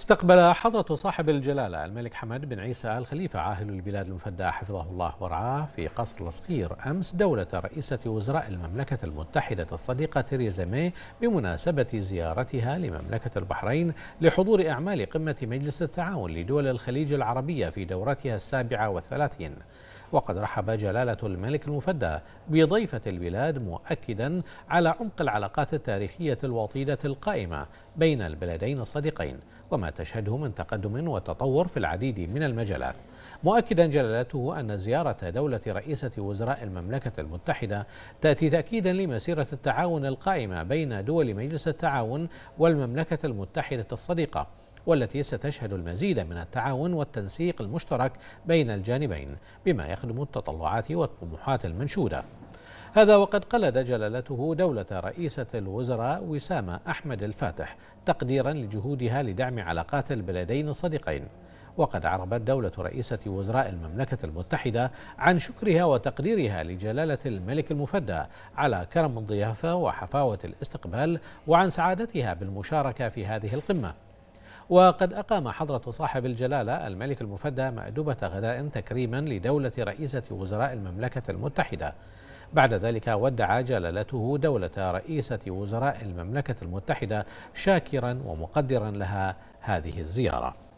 استقبل حضرة صاحب الجلالة الملك حمد بن عيسى آل خليفة عاهل البلاد المفدى حفظه الله ورعاه في قصر الصغير أمس دولة رئيسة وزراء المملكة المتحدة الصديقة تيريزا مي بمناسبة زيارتها لمملكة البحرين لحضور أعمال قمة مجلس التعاون لدول الخليج العربية في دورتها السابعة والثلاثين وقد رحب جلالة الملك المفدى بضيفة البلاد مؤكدا على عمق العلاقات التاريخية الوطيدة القائمة بين البلدين الصديقين وما تشهده من تقدم وتطور في العديد من المجالات مؤكدا جلالته أن زيارة دولة رئيسة وزراء المملكة المتحدة تأتي تأكيدا لمسيرة التعاون القائمة بين دول مجلس التعاون والمملكة المتحدة الصديقة والتي ستشهد المزيد من التعاون والتنسيق المشترك بين الجانبين بما يخدم التطلعات والطموحات المنشوده هذا وقد قلد جلالته دولة رئيسة الوزراء وسام أحمد الفاتح تقديرا لجهودها لدعم علاقات البلدين الصديقين وقد عربت دولة رئيسة وزراء المملكة المتحدة عن شكرها وتقديرها لجلالة الملك المفدى على كرم الضيافة وحفاوة الاستقبال وعن سعادتها بالمشاركة في هذه القمة وقد أقام حضرة صاحب الجلالة الملك المفدى مأدبة غداء تكريما لدولة رئيسة وزراء المملكة المتحدة بعد ذلك ودع جلالته دولة رئيسة وزراء المملكة المتحدة شاكرا ومقدرا لها هذه الزيارة